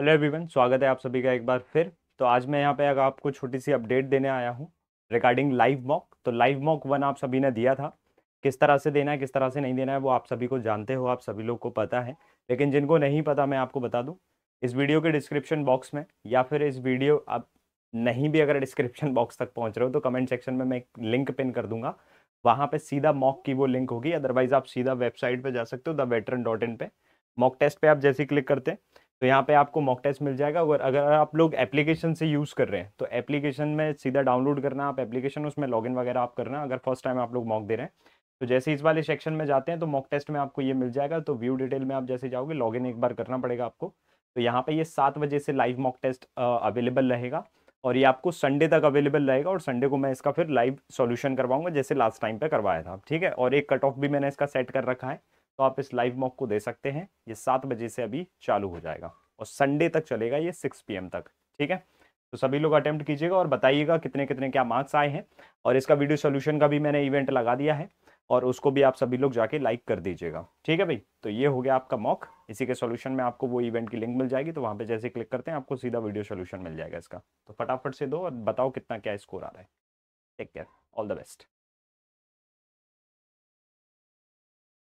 hello everyone स्वागत है आप सभी का एक बार फिर तो आज मैं यहाँ पे अगर आपको छोटी सी अपडेट देने आया हूँ रिगार्डिंग लाइव मॉक तो लाइव मॉक वन आप सभी ने दिया था किस तरह से देना है किस तरह से नहीं देना है वो आप सभी को जानते हो आप सभी लोग को पता है लेकिन जिनको नहीं पता मैं आपको बता दूँ इस वीडियो के डिस्क्रिप्शन बॉक्स में या फिर इस वीडियो आप नहीं भी अगर डिस्क्रिप्शन बॉक्स तक पहुँच रहे हो तो कमेंट सेक्शन में मैं एक लिंक पिन कर दूंगा वहाँ पर सीधा मॉक की वो लिंक होगी अदरवाइज आप सीधा वेबसाइट पर जा सकते हो द वेटरन डॉट इन पर मॉक टेस्ट पर आप जैसे क्लिक करते हैं तो यहाँ पे आपको मॉक टेस्ट मिल जाएगा अगर अगर आप लोग एप्लीकेशन से यूज़ कर रहे हैं तो एप्लीकेशन में सीधा डाउनलोड करना आप एप्लीकेशन उसमें लॉगिन वगैरह आप करना अगर फर्स्ट टाइम आप लोग मॉक दे रहे हैं तो जैसे इस वाले सेक्शन में जाते हैं तो मॉक टेस्ट में आपको ये मिल जाएगा तो व्यू डिटेल में आप जैसे जाओगे लॉगिन एक बार करना पड़ेगा आपको तो यहाँ पे ये सात बजे से लाइव मॉक टेस्ट अवेलेबल रहेगा और ये आपको संडे तक अवेलेबल रहेगा और संडे को मैं इसका फिर लाइव सॉल्यूशन करवाऊंगा जैसे लास्ट टाइम पे करवाया था ठीक है और एक कट ऑफ भी मैंने इसका सेट कर रखा है तो आप इस लाइव मॉक को दे सकते हैं ये सात बजे से अभी चालू हो जाएगा और संडे तक चलेगा ये सिक्स पी तक ठीक है तो सभी लोग अटैम्प्ट कीजिएगा और बताइएगा कितने कितने क्या मार्क्स आए हैं और इसका वीडियो सोल्यूशन का भी मैंने इवेंट लगा दिया है और उसको भी आप सभी लोग जाके लाइक कर दीजिएगा ठीक है भाई तो ये हो गया आपका मॉक इसी के सोल्यूशन में आपको वो इवेंट की लिंक मिल जाएगी तो वहाँ पे जैसे क्लिक करते हैं आपको सीधा वीडियो सोल्यूशन मिल जाएगा इसका तो फटाफट से दो और बताओ कितना क्या स्कोर आ रहा है take care all the best